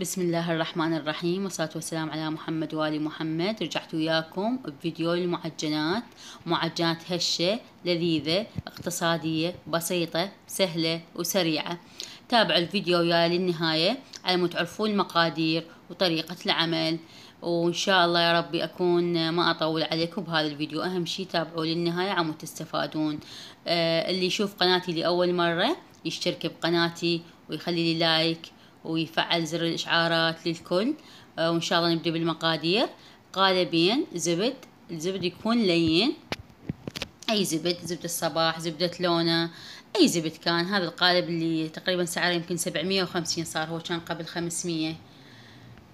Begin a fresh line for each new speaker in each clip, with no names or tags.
بسم الله الرحمن الرحيم والصلاة والسلام على محمد وآل محمد رجعت وياكم بفيديو المعجنات معجنات هشة لذيذة اقتصادية بسيطة سهلة وسريعة تابعوا الفيديو وياي للنهاية على ما تعرفون المقادير وطريقة العمل وان شاء الله يا ربي اكون ما اطول عليكم بهذا الفيديو اهم شي تابعوا للنهاية عم تستفادون آه، اللي يشوف قناتي لاول مرة يشترك بقناتي ويخلي لي لايك ويفعل زر الإشعارات للكل آه، وإن شاء الله نبدأ بالمقادير قالبين زبد الزبد يكون لين أي زبد زبدة الصباح زبدة لونة أي زبد كان هذا القالب اللي تقريبا سعره يمكن سبعمية وخمسين صار هو كان قبل خمسمية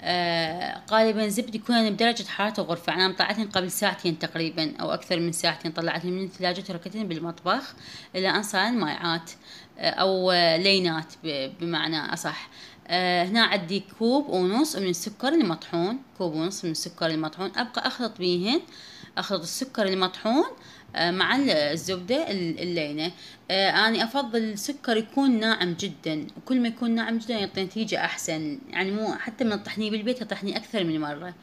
آه، قالبا زبد يكون يعني بدرجة حرارة الغرفة أنا طلعتهن قبل ساعتين تقريبا أو أكثر من ساعتين طلعتهن من الثلاجة تركتهن بالمطبخ إلى أن صارن مايعات آه، أو لينات بمعنى أصح آه، هنا عندي كوب ونص من السكر المطحون كوب ونص من السكر المطحون ابقى اخلط بيهن اخلط السكر المطحون آه، مع الزبدة اللينة آه، أنا أفضل السكر يكون ناعم جدا وكل ما يكون ناعم جدا يعطي نتيجة أحسن يعني مو حتى من الطحنية بالبيت اطحني أكثر من مرة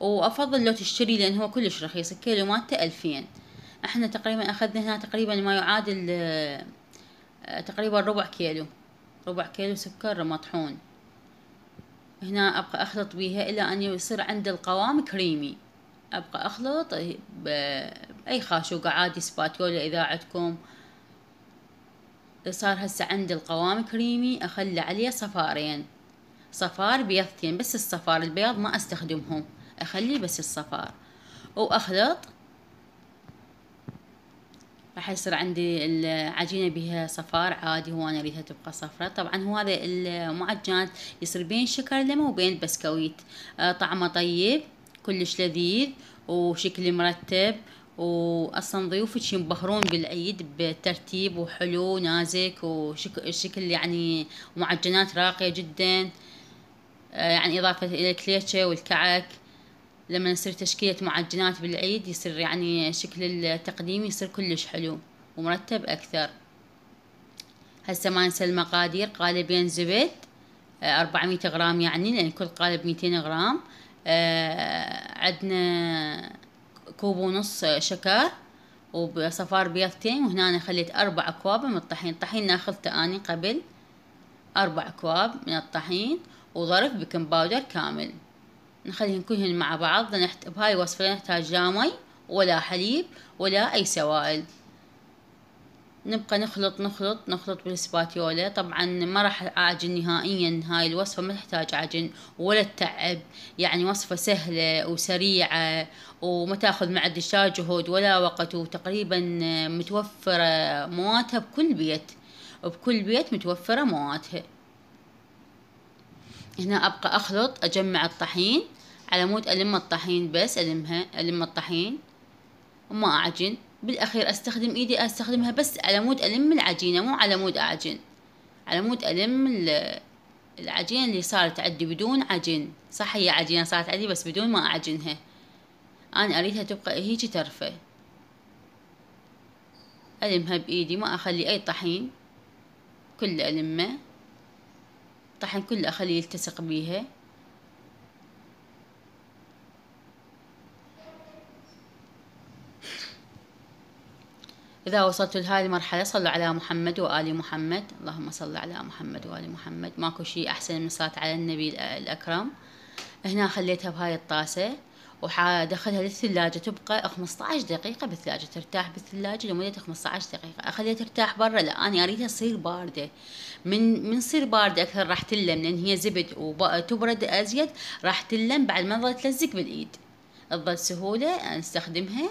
وأفضل لو تشتري لأن هو كلش رخيص الكيلو مالته ألفين احنا تقريبا أخذنا هنا تقريبا ما يعادل تقريبا ربع كيلو ربع كيلو سكر مطحون هنا ابقى اخلط بيها الى ان يصير عند القوام كريمي ابقى اخلط باي خاشوقة عادي سباتولا اذا عندكم صار هسه عند القوام كريمي اخلي عليه صفارين صفار بيضتين بس الصفار البيض ما استخدمهم اخلي بس الصفار واخلط راح يصير عندي العجينة بها صفار عادي هو أنا أريدها تبقى صفرة طبعا هو هذا المعجنات يصير بين شكرلمة وبين بسكويت آه، طعمه طيب كلش لذيذ وشكله مرتب واصلا ضيوفك ينبهرون بالعيد بترتيب وحلو ونازك وشكل يعني معجنات راقية جدا آه، يعني اضافة الى الكليتشة والكعك لما يصير تشكيلة معجنات بالعيد يصير يعني شكل التقديم يصير كلش حلو ومرتب أكثر هسه ما ننسى المقادير قالبين زبد آه، أربعمية غرام يعني لأن كل قالب ميتين غرام آه، عدنا كوب ونص شكر وصفار بيضتين وهنا أنا خليت أربع أكواب من الطحين الطحين ناخذته أني قبل أربع أكواب من الطحين وظرف بيكنج باودر كامل نخليهن كلهن مع بعض نحت... بهاي الوصفة لا نحتاج لا مي ولا حليب ولا أي سوائل نبقى نخلط نخلط نخلط بالسباتيولا طبعا ما راح اعجن نهائيا هاي الوصفة ما تحتاج عجن ولا تتعب يعني وصفة سهلة وسريعة وما تاخذ مع الدجاج جهد ولا وقت وتقريبا متوفرة مواتها بكل بيت بكل بيت متوفرة مواتها هنا ابقى اخلط اجمع الطحين على مود ألم الطحين بس ألمها ألم الطحين وما أعجن بالأخير أستخدم إيدي أستخدمها بس على مود ألم العجينة مو على مود أعجن على مود ألم العجينة اللي صارت عندي بدون عجن صح هي عجينة صارت عندي بس بدون ما أعجنها أنا أريدها تبقى هيجي ترفة ألمها بإيدي ما أخلي أي طحين كله ألمه طحين كله أخليه يلتصق بيها إذا وصلتوا لهذه المرحلة صلوا على محمد وآل محمد اللهم صل على محمد وآل محمد ماكو شيء أحسن من صلاة على النبي الأكرم هنا خليتها بهاي الطاسة وحادخلها للثلاجة تبقى 15 دقيقة بالثلاجة ترتاح بالثلاجة لمدة 15 دقيقة أخليها ترتاح برا لا أنا أريدها تصير باردة من من تصير باردة أكثر راح تلم لأن هي زبد وتبرد أزيد راح تلم بعد ما تظل تلزق بالإيد تظل سهولة نستخدمها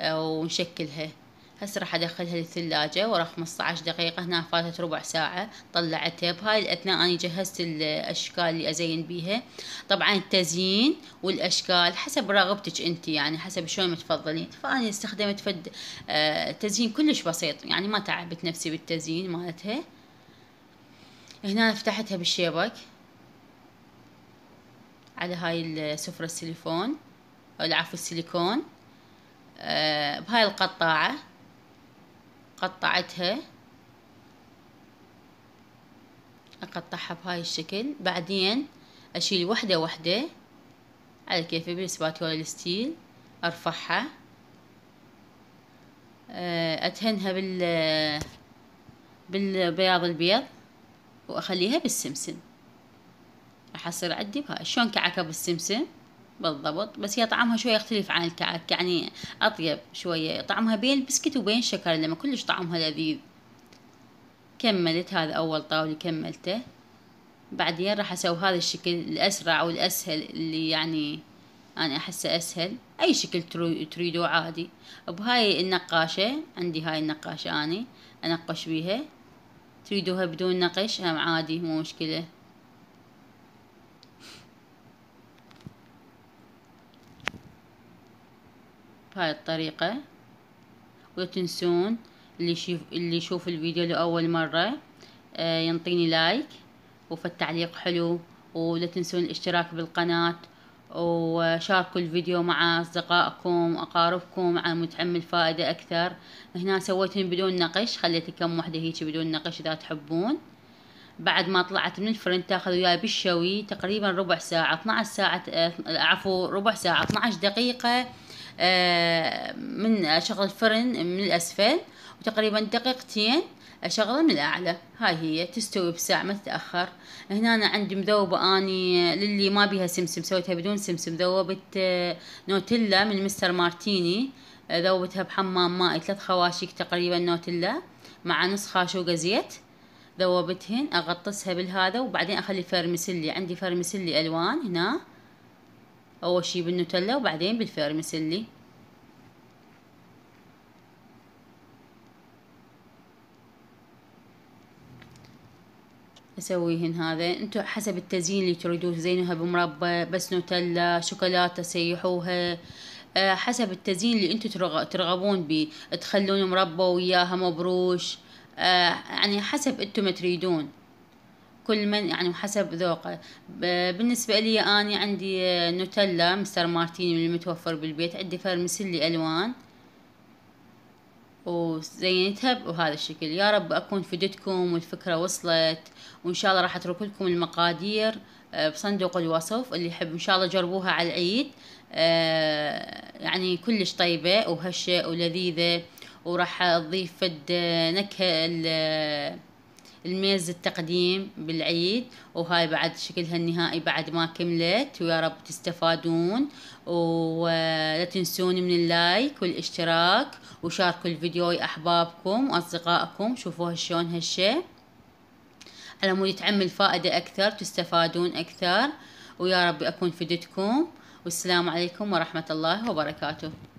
آه، ونشكلها هسه راح ادخلها للثلاجة ورا 15 دقيقة هنا فاتت ربع ساعة طلعتها بهاي الاثناء اني جهزت الاشكال اللي ازين بيها طبعا التزيين والاشكال حسب رغبتك انت يعني حسب شلون تفضلين فاني استخدمت فد آه تزيين كلش بسيط يعني ما تعبت نفسي بالتزيين مالتها هنا فتحتها بالشيبك على هاي السفرة السيليفون او العفو السيليكون آه بهاي القطاعة قطعتها اقطعها بهاي الشكل بعدين اشيل وحدة وحدة على كيفي بالسباتولا الستيل ارفعها ادهنها آه، بال بالبياض البيض واخليها بالسمسم راح اصير عندي بهاي شلون كعكة بالسمسم بالضبط بس هي طعمها شوية يختلف عن الكعك يعني أطيب شوية طعمها بين البسكت وبين الشكر لما كلش طعمها لذيذ كملت هذا أول طاولة كملته بعدين راح أسوي هذا الشكل الأسرع والأسهل اللي يعني أنا أحسه أسهل أي شكل تريدوه عادي بهاي النقاشة عندي هاي النقاشة أني أنقش بيها تريدوها بدون نقش هم عادي مو مشكلة بهاي الطريقة ولا تنسون اللي يشوف اللي يشوف الفيديو لأول مرة آه، ينطيني لايك وفالتعليق حلو ولا تنسون الاشتراك بالقناة وشاركوا الفيديو مع أصدقائكم وأقاربكم على متعمل فائدة أكثر هنا سويتهم بدون نقش خليت كم وحدة هيك بدون نقش إذا تحبون بعد ما طلعت من الفرن تاخذ وياي بالشوي تقريبا ربع ساعة 12 ساعة آه، عفوا ربع ساعة 12 دقيقة آه، من اشغل الفرن من الاسفل وتقريبا دقيقتين اشغله من الاعلى هاي هي تستوي بساعة ما تتاخر هنا أنا عندي مذوبه اني للي ما بيها سمسم سويتها بدون سمسم ذوبت آه، نوتيلا من مستر مارتيني آه، ذوبتها بحمام مائي ثلاث خواشيك تقريبا نوتيلا مع نص خاشوقه زيت ذوبتهن اغطسها بالهذا وبعدين اخلي فرمسلي عندي فرمسلي الوان هنا أول شي بالنوتيلا وبعدين بالفيرمسلي اسويهن هذا انتو حسب التزيين اللي تريدوه تزينوها بمربى بس نوتيلا شوكولاته سيحوها آه، حسب التزيين اللي انتو ترغبون بيه تخلون مربى وياها مبروش آه، يعني حسب انتو ما تريدون كل من يعني حسب ذوقه بالنسبة لي أنا عندي نوتيلا مستر مارتيني اللي المتوفر بالبيت عندي فرمسلي ألوان وزينتها بهذا الشكل يا رب أكون فدتكم والفكرة وصلت وإن شاء الله راح أترك لكم المقادير آه، بصندوق الوصف اللي يحب إن شاء الله جربوها على العيد آه، يعني كلش طيبة وهشة ولذيذة وراح أضيف فد نكهة الميز التقديم بالعيد وهاي بعد شكلها النهائي بعد ما كملت ويا رب تستفادون ولا تنسون من اللايك والاشتراك وشاركوا الفيديو يا احبابكم واصدقائكم شوفوها شلون هالشي على مود يتعمل الفائدة اكثر تستفادون اكثر ويا رب اكون فدتكم والسلام عليكم ورحمة الله وبركاته